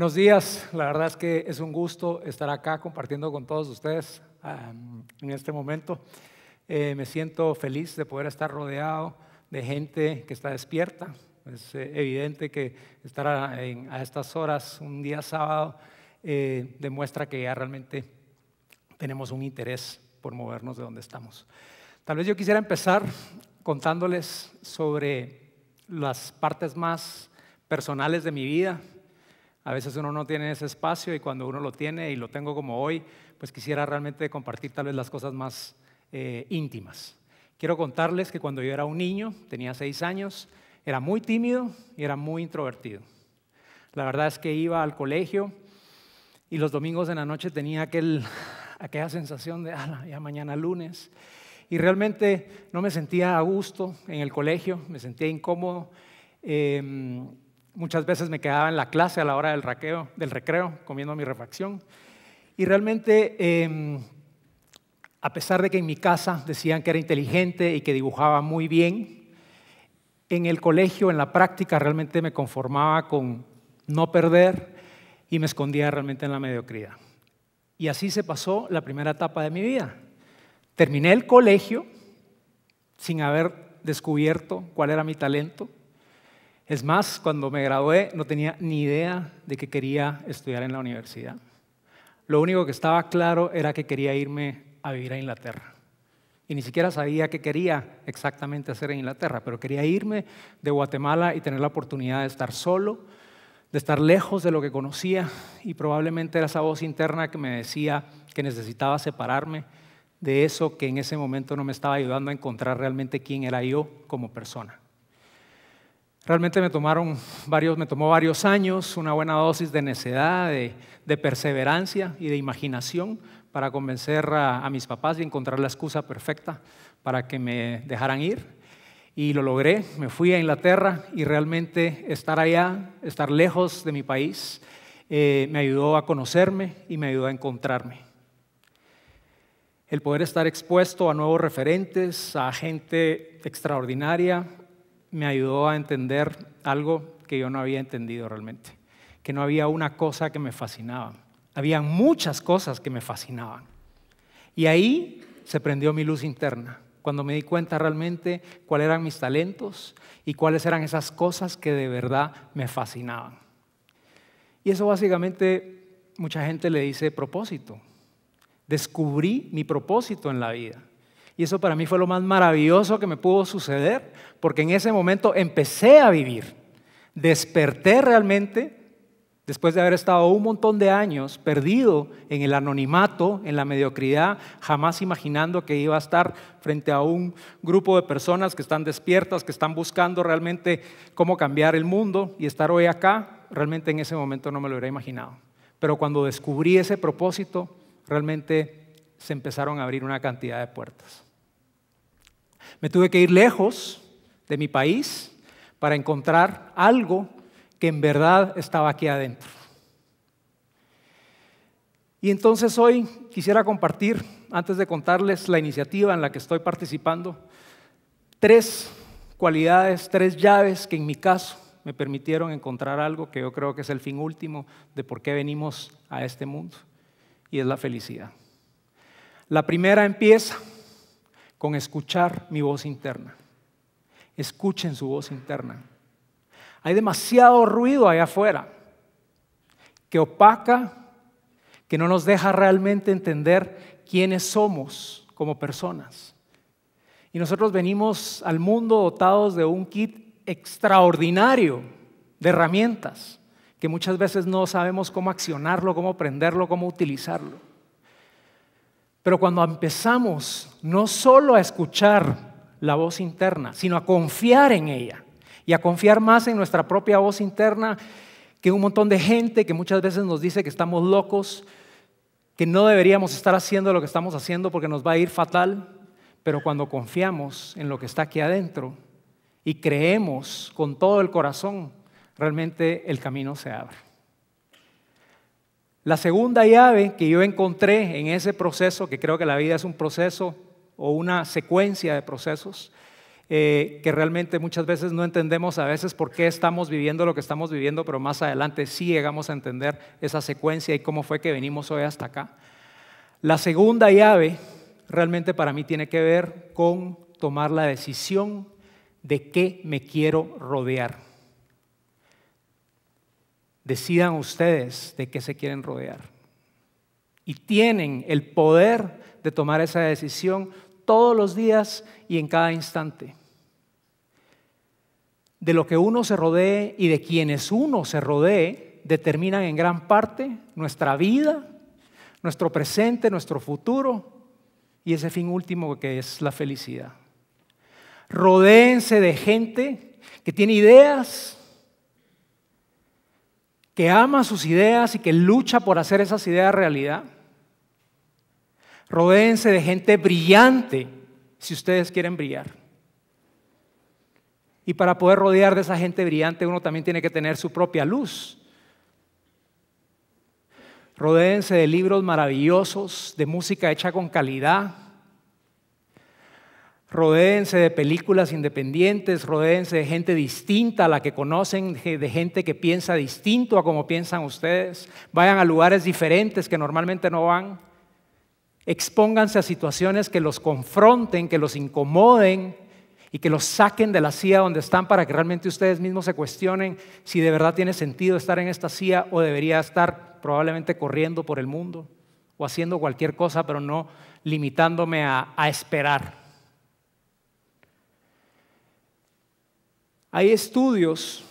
Buenos días, la verdad es que es un gusto estar acá compartiendo con todos ustedes en este momento. Eh, me siento feliz de poder estar rodeado de gente que está despierta. Es eh, evidente que estar a, estas horas, un día sábado, eh, demuestra que ya realmente tenemos un interés por movernos de donde estamos. Tal vez yo quisiera empezar contándoles sobre las partes más personales de mi vida, a veces uno no tiene ese espacio y cuando uno lo tiene y lo tengo como hoy, pues quisiera realmente compartir tal vez las cosas más eh, íntimas. Quiero contarles que cuando yo era un niño, tenía seis años, era muy tímido y era muy introvertido. La verdad es que iba al colegio y los domingos en la noche tenía aquel, aquella sensación de, ah, ya mañana lunes. Y realmente no me sentía a gusto en el colegio, me sentía incómodo. Em, Muchas veces me quedaba en la clase a la hora del, raqueo, del recreo, comiendo mi refacción. Y realmente, em, a pesar de que en mi casa decían que era inteligente y que dibujaba muy bien, en el colegio, en la práctica, realmente me conformaba con no perder y me escondía realmente en la mediocridad. Y así se pasó la primera etapa de mi vida. Terminé el colegio sin haber descubierto cuál era mi talento es más, cuando me gradué no tenía ni idea de que quería estudiar en la universidad. Lo único que estaba claro era que quería irme a vivir a Inglaterra. Y ni siquiera sabía qué quería exactamente hacer en Inglaterra, pero quería irme de Guatemala y tener la oportunidad de estar solo, de estar lejos de lo que conocía y probablemente era esa voz interna que me decía que necesitaba separarme de eso que en ese momento no me estaba ayudando a encontrar realmente quién era yo como persona. Realmente me tomaron varios, me tomó varios años, una buena dosis de necedad, de, perseverancia y de imaginación para convencer a, mis papás y encontrar la excusa perfecta para que me dejaran ir. Y lo logré, me fui a Inglaterra y realmente estar allá, estar lejos de mi país, eh, me ayudó a conocerme y me ayudó a encontrarme. El poder estar expuesto a nuevos referentes, a gente extraordinaria, me ayudó a entender algo que yo no había entendido realmente, que no había una cosa que me fascinaba, había muchas cosas que me fascinaban. Y ahí se prendió mi luz interna, cuando me di cuenta realmente cuáles eran mis talentos y cuáles eran esas cosas que de verdad me fascinaban. Y eso básicamente mucha gente le dice propósito. Descubrí mi propósito en la vida. Y eso para mí fue lo más maravilloso que me pudo suceder, porque en ese momento empecé a vivir. Desperté realmente después de haber estado un montón de años perdido en el anonimato, en la mediocridad, jamás imaginando que iba a estar frente a un grupo de personas que están despiertas, que están buscando realmente cómo cambiar el mundo y estar hoy acá, realmente en ese momento no me lo hubiera imaginado. Pero cuando descubrí ese propósito, realmente se empezaron a abrir una cantidad de puertas. Me tuve que ir lejos de mi país para encontrar algo que en verdad estaba aquí adentro. Y entonces hoy quisiera compartir, antes de contarles la iniciativa en la que estoy participando, tres cualidades, tres llaves que en mi caso me permitieron encontrar algo que yo creo que es el fin último de por qué venimos a este mundo, y es la felicidad. La primera empieza con escuchar mi voz interna. Escuchen su voz interna. Hay demasiado ruido allá afuera que opaca, que no nos deja realmente entender quiénes somos como personas. Y nosotros venimos al mundo dotados de un kit extraordinario de herramientas que muchas veces no sabemos cómo accionarlo, cómo prenderlo, cómo utilizarlo. Pero cuando empezamos no solo a escuchar la voz interna, sino a confiar en ella y a confiar más en nuestra propia voz interna que un montón de gente que muchas veces nos dice que estamos locos, que no deberíamos estar haciendo lo que estamos haciendo porque nos va a ir fatal, pero cuando confiamos en lo que está aquí adentro y creemos con todo el corazón, realmente el camino se abre. La segunda llave que yo encontré en ese proceso, que creo que la vida es un proceso o una secuencia de procesos, eh, que realmente muchas veces no entendemos a veces por qué estamos viviendo lo que estamos viviendo, pero más adelante sí llegamos a entender esa secuencia y cómo fue que venimos hoy hasta acá. La segunda llave realmente para mí tiene que ver con tomar la decisión de qué me quiero rodear decidan ustedes de qué se quieren rodear. Y tienen el poder de tomar esa decisión todos los días y en cada instante. De lo que uno se rodee y de quienes uno se rodee determinan en gran parte nuestra vida, nuestro presente, nuestro futuro y ese fin último que es la felicidad. Rodéense de gente que tiene ideas, que ama sus ideas y que lucha por hacer esas ideas realidad. Rodéense de gente brillante si ustedes quieren brillar. Y para poder rodear de esa gente brillante uno también tiene que tener su propia luz. Rodéense de libros maravillosos, de música hecha con calidad, Rodéense de películas independientes, rodéense de gente distinta a la que conocen, de gente que piensa distinto a como piensan ustedes. Vayan a lugares diferentes que normalmente no van. Expónganse a situaciones que los confronten, que los incomoden y que los saquen de la silla donde están para que realmente ustedes mismos se cuestionen si de verdad tiene sentido estar en esta silla o debería estar probablemente corriendo por el mundo o haciendo cualquier cosa, pero no limitándome a esperar. Hay estudios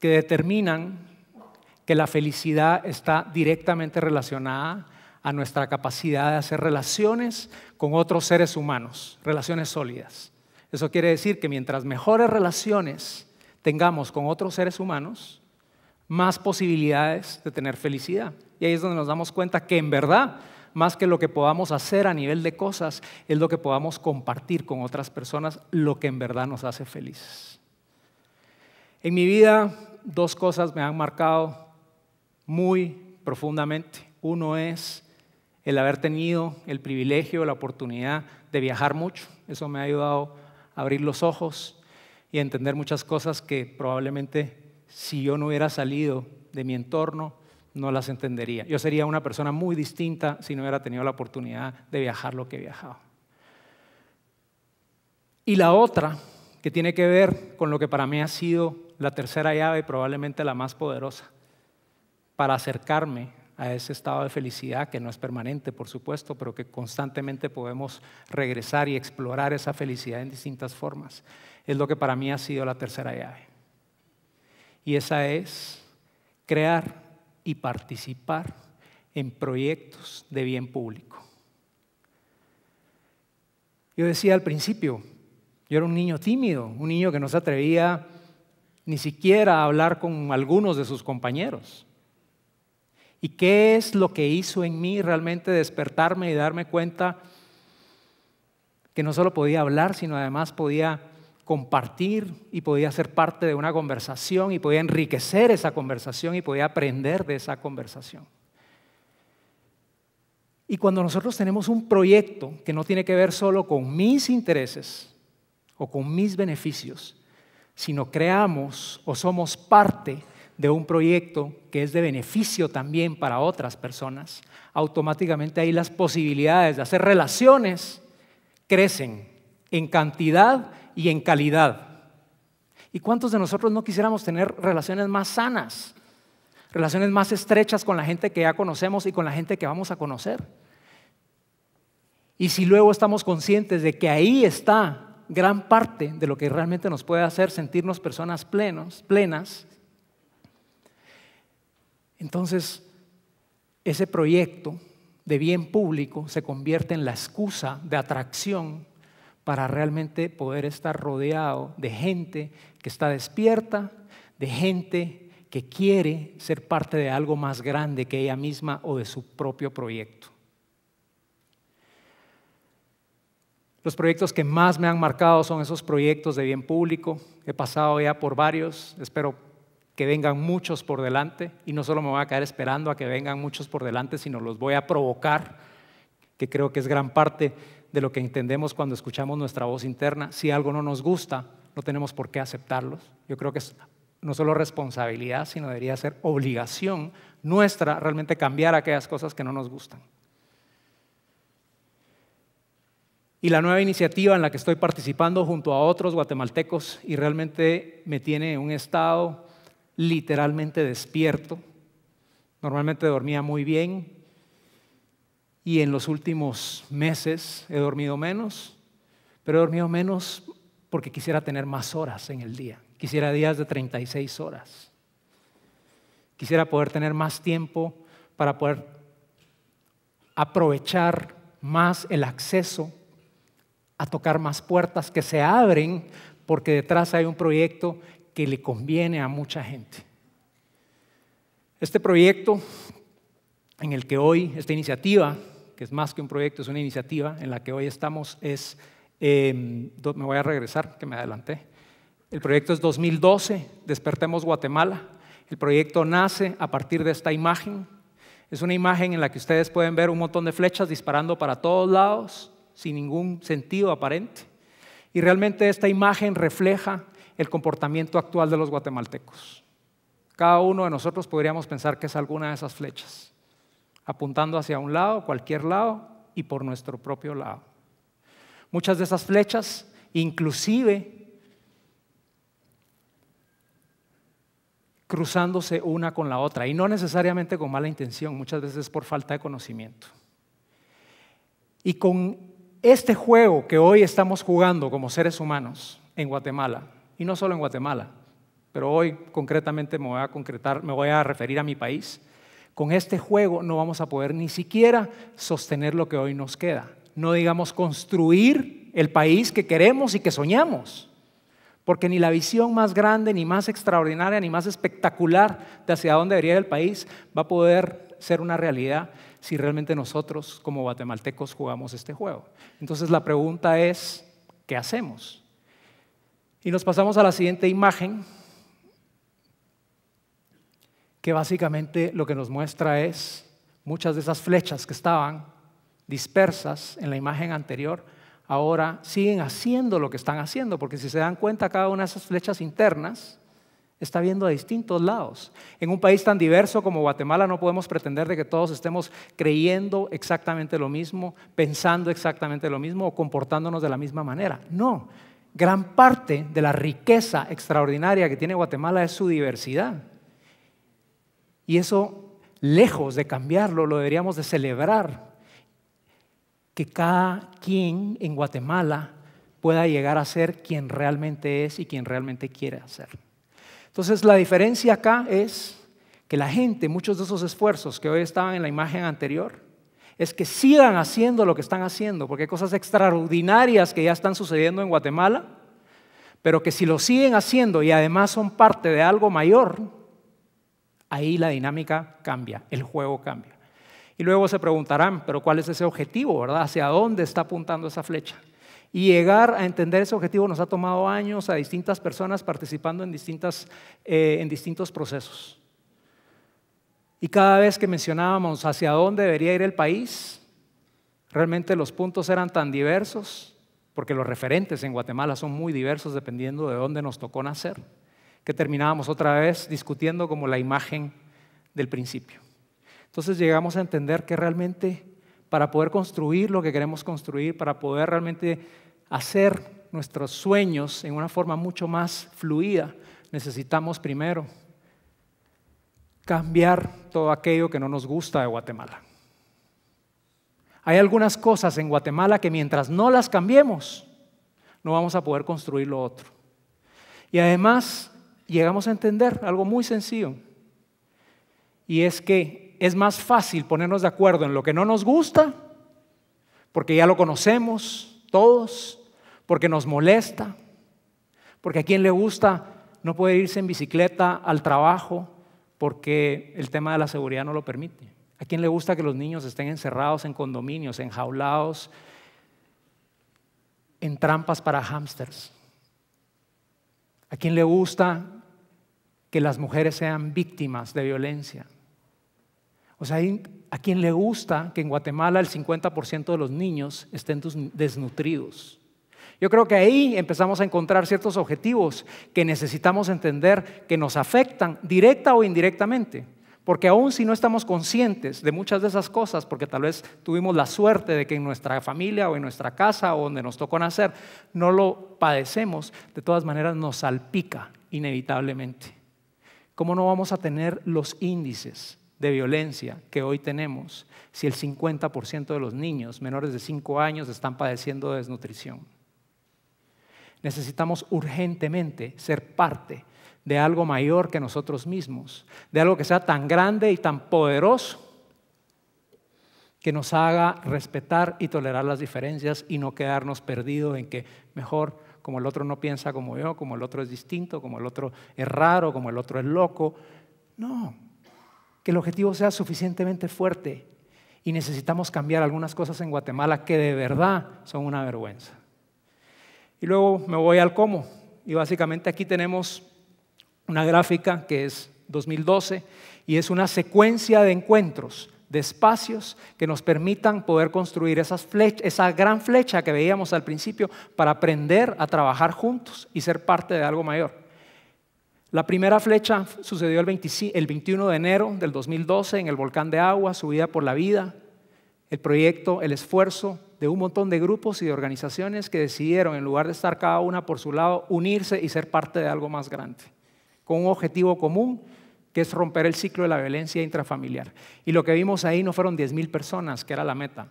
que determinan que la felicidad está directamente relacionada a nuestra capacidad de hacer relaciones con otros seres humanos, relaciones sólidas. Eso quiere decir que mientras mejores relaciones tengamos con otros seres humanos, más posibilidades de tener felicidad. Y ahí es donde nos damos cuenta que en verdad más que lo que podamos hacer a nivel de cosas, es lo que podamos compartir con otras personas, lo que en verdad nos hace felices. En mi vida, dos cosas me han marcado muy profundamente. Uno es el haber tenido el privilegio, la oportunidad de viajar mucho. Eso me ha ayudado a abrir los ojos y a entender muchas cosas que probablemente si yo no hubiera salido de mi entorno, no las entendería. Yo sería una persona muy distinta si no hubiera tenido la oportunidad de viajar lo que he viajado. Y la otra, que tiene que ver con lo que para mí ha sido la tercera llave, probablemente la más poderosa, para acercarme a ese estado de felicidad que no es permanente, por supuesto, pero que constantemente podemos regresar y explorar esa felicidad en distintas formas. Es lo que para mí ha sido la tercera llave. Y esa es crear y participar en proyectos de bien público. Yo decía al principio, yo era un niño tímido, un niño que no se atrevía ni siquiera a hablar con algunos de sus compañeros. ¿Y qué es lo que hizo en mí realmente despertarme y darme cuenta que no solo podía hablar, sino además podía compartir y podía ser parte de una conversación y podía enriquecer esa conversación y podía aprender de esa conversación. Y cuando nosotros tenemos un proyecto que no tiene que ver solo con mis intereses o con mis beneficios, sino creamos o somos parte de un proyecto que es de beneficio también para otras personas, automáticamente ahí las posibilidades de hacer relaciones crecen en cantidad y en calidad. ¿Y cuántos de nosotros no quisiéramos tener relaciones más sanas? Relaciones más estrechas con la gente que ya conocemos y con la gente que vamos a conocer. Y si luego estamos conscientes de que ahí está gran parte de lo que realmente nos puede hacer sentirnos personas plenos, plenas, entonces ese proyecto de bien público se convierte en la excusa de atracción para realmente poder estar rodeado de gente que está despierta, de gente que quiere ser parte de algo más grande que ella misma o de su propio proyecto. Los proyectos que más me han marcado son esos proyectos de bien público. He pasado ya por varios, espero que vengan muchos por delante y no solo me voy a caer esperando a que vengan muchos por delante, sino los voy a provocar, que creo que es gran parte de lo que entendemos cuando escuchamos nuestra voz interna. Si algo no nos gusta, no tenemos por qué aceptarlos. Yo creo que es no solo responsabilidad, sino debería ser obligación nuestra realmente cambiar aquellas cosas que no nos gustan. Y la nueva iniciativa en la que estoy participando junto a otros guatemaltecos y realmente me tiene en un estado literalmente despierto. Normalmente dormía muy bien, y en los últimos meses he dormido menos, pero he dormido menos porque quisiera tener más horas en el día. Quisiera días de 36 horas. Quisiera poder tener más tiempo para poder aprovechar más el acceso a tocar más puertas que se abren porque detrás hay un proyecto que le conviene a mucha gente. Este proyecto en el que hoy, esta iniciativa, que es más que un proyecto, es una iniciativa en la que hoy estamos, es, em, me voy a regresar, que me adelanté. El proyecto es 2012, Despertemos Guatemala. El proyecto nace a partir de esta imagen. Es una imagen en la que ustedes pueden ver un montón de flechas disparando para todos lados, sin ningún sentido aparente. Y realmente esta imagen refleja el comportamiento actual de los guatemaltecos. Cada uno de nosotros podríamos pensar que es alguna de esas flechas apuntando hacia un lado, cualquier lado y por nuestro propio lado. Muchas de esas flechas, inclusive cruzándose una con la otra, y no necesariamente con mala intención, muchas veces por falta de conocimiento. Y con este juego que hoy estamos jugando como seres humanos en Guatemala, y no solo en Guatemala, pero hoy concretamente me voy a concretar, me voy a referir a mi país, con este juego no vamos a poder ni siquiera sostener lo que hoy nos queda. No digamos construir el país que queremos y que soñamos. Porque ni la visión más grande, ni más extraordinaria, ni más espectacular de hacia dónde debería ir el país va a poder ser una realidad si realmente nosotros como guatemaltecos jugamos este juego. Entonces la pregunta es, ¿qué hacemos? Y nos pasamos a la siguiente imagen, que básicamente lo que nos muestra es muchas de esas flechas que estaban dispersas en la imagen anterior, ahora siguen haciendo lo que están haciendo, porque si se dan cuenta, cada una de esas flechas internas está viendo a distintos lados. En un país tan diverso como Guatemala no podemos pretender de que todos estemos creyendo exactamente lo mismo, pensando exactamente lo mismo o comportándonos de la misma manera. No, gran parte de la riqueza extraordinaria que tiene Guatemala es su diversidad. Y eso, lejos de cambiarlo, lo deberíamos de celebrar. Que cada quien en Guatemala pueda llegar a ser quien realmente es y quien realmente quiere ser. Entonces la diferencia acá es que la gente, muchos de esos esfuerzos que hoy estaban en la imagen anterior, es que sigan haciendo lo que están haciendo, porque hay cosas extraordinarias que ya están sucediendo en Guatemala, pero que si lo siguen haciendo y además son parte de algo mayor, Ahí la dinámica cambia, el juego cambia. Y luego se preguntarán, pero ¿cuál es ese objetivo, verdad? ¿Hacia dónde está apuntando esa flecha? Y llegar a entender ese objetivo nos ha tomado años a distintas personas participando en, eh, en distintos procesos. Y cada vez que mencionábamos hacia dónde debería ir el país, realmente los puntos eran tan diversos, porque los referentes en Guatemala son muy diversos dependiendo de dónde nos tocó nacer que terminábamos otra vez discutiendo como la imagen del principio. Entonces llegamos a entender que realmente para poder construir lo que queremos construir, para poder realmente hacer nuestros sueños en una forma mucho más fluida, necesitamos primero cambiar todo aquello que no nos gusta de Guatemala. Hay algunas cosas en Guatemala que mientras no las cambiemos, no vamos a poder construir lo otro. Y además, llegamos a entender algo muy sencillo. Y es que es más fácil ponernos de acuerdo en lo que no nos gusta, porque ya lo conocemos todos, porque nos molesta, porque a quien le gusta no puede irse en bicicleta al trabajo porque el tema de la seguridad no lo permite. ¿A quien le gusta que los niños estén encerrados en condominios, enjaulados, en trampas para hámsters? ¿A quién le gusta que las mujeres sean víctimas de violencia. O sea, a quien le gusta que en Guatemala el 50% de los niños estén desnutridos. Yo creo que ahí empezamos a encontrar ciertos objetivos que necesitamos entender que nos afectan directa o indirectamente. Porque aun si no estamos conscientes de muchas de esas cosas, porque tal vez tuvimos la suerte de que en nuestra familia o en nuestra casa o donde nos tocó nacer, no lo padecemos, de todas maneras nos salpica inevitablemente. ¿Cómo no vamos a tener los índices de violencia que hoy tenemos si el 50% de los niños menores de 5 años están padeciendo de desnutrición? Necesitamos urgentemente ser parte de algo mayor que nosotros mismos, de algo que sea tan grande y tan poderoso que nos haga respetar y tolerar las diferencias y no quedarnos perdidos en que mejor como el otro no piensa como yo, como el otro es distinto, como el otro es raro, como el otro es loco. No, que el objetivo sea suficientemente fuerte y necesitamos cambiar algunas cosas en Guatemala que de verdad son una vergüenza. Y luego me voy al cómo. Y básicamente aquí tenemos una gráfica que es 2012 y es una secuencia de encuentros espacios que nos permitan poder construir esas esa gran flecha que veíamos al principio para aprender a trabajar juntos y ser parte de algo mayor. La primera flecha sucedió el, el 21 de enero del 2012 en el volcán de agua, subida por la vida, el proyecto, el esfuerzo de un montón de grupos y de organizaciones que decidieron, en lugar de estar cada una por su lado, unirse y ser parte de algo más grande, con un objetivo común que es romper el ciclo de la violencia intrafamiliar. Y lo que vimos ahí no fueron 10.000 personas, que era la meta,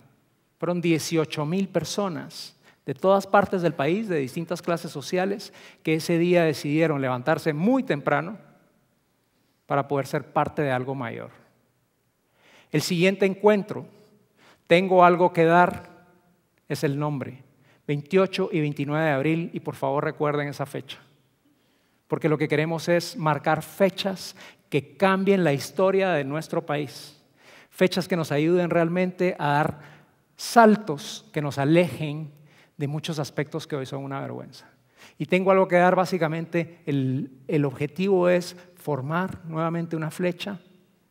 fueron 18.000 personas de todas partes del país, de distintas clases sociales, que ese día decidieron levantarse muy temprano para poder ser parte de algo mayor. El siguiente encuentro, tengo algo que dar, es el nombre, 28 y 29 de abril, y por favor recuerden esa fecha, porque lo que queremos es marcar fechas que cambien la historia de nuestro país. Fechas que nos ayuden realmente a dar saltos que nos alejen de muchos aspectos que hoy son una vergüenza. Y tengo algo que dar, básicamente, el, el objetivo es formar nuevamente una flecha,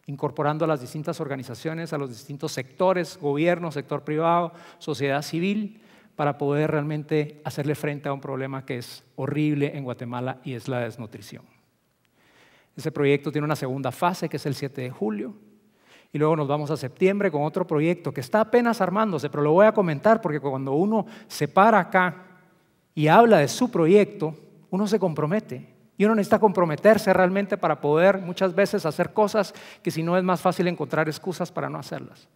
incorporando a las distintas organizaciones, a los distintos sectores, gobierno, sector privado, sociedad civil, para poder realmente hacerle frente a un problema que es horrible en Guatemala y es la desnutrición. Ese proyecto tiene una segunda fase que es el 7 de julio. Y luego nos vamos a septiembre con otro proyecto que está apenas armándose, pero lo voy a comentar porque cuando uno se para acá y habla de su proyecto, uno se compromete. Y uno necesita comprometerse realmente para poder muchas veces hacer cosas que si no es más fácil encontrar excusas para no hacerlas.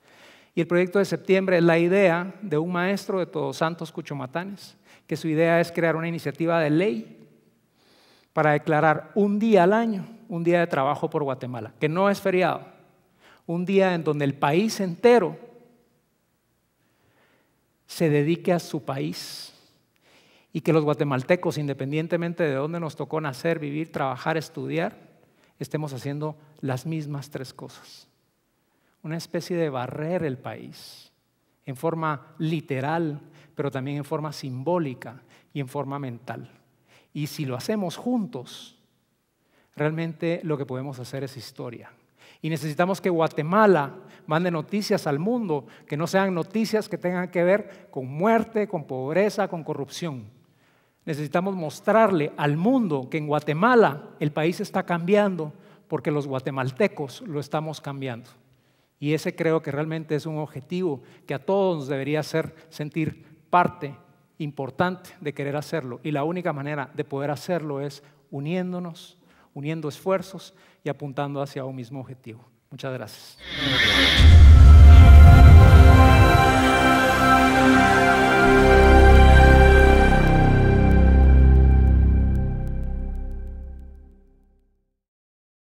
Y el proyecto de septiembre es la idea de un maestro de Todos Santos Cuchumatanes, que su idea es crear una iniciativa de ley para declarar un día al año un día de trabajo por Guatemala, que no es feriado, un día en donde el país entero se dedique a su país y que los guatemaltecos, independientemente de dónde nos tocó nacer, vivir, trabajar, estudiar, estemos haciendo las mismas tres cosas. Una especie de barrer el país en forma literal, pero también en forma simbólica y en forma mental. Y si lo hacemos juntos, Realmente lo que podemos hacer es historia. Y necesitamos que Guatemala mande noticias al mundo, que no sean noticias que tengan que ver con muerte, con pobreza, con corrupción. Necesitamos mostrarle al mundo que en Guatemala el país está cambiando porque los guatemaltecos lo estamos cambiando. Y ese creo que realmente es un objetivo que a todos nos debería hacer sentir parte importante de querer hacerlo. Y la única manera de poder hacerlo es uniéndonos uniendo esfuerzos y apuntando hacia un mismo objetivo. Muchas gracias.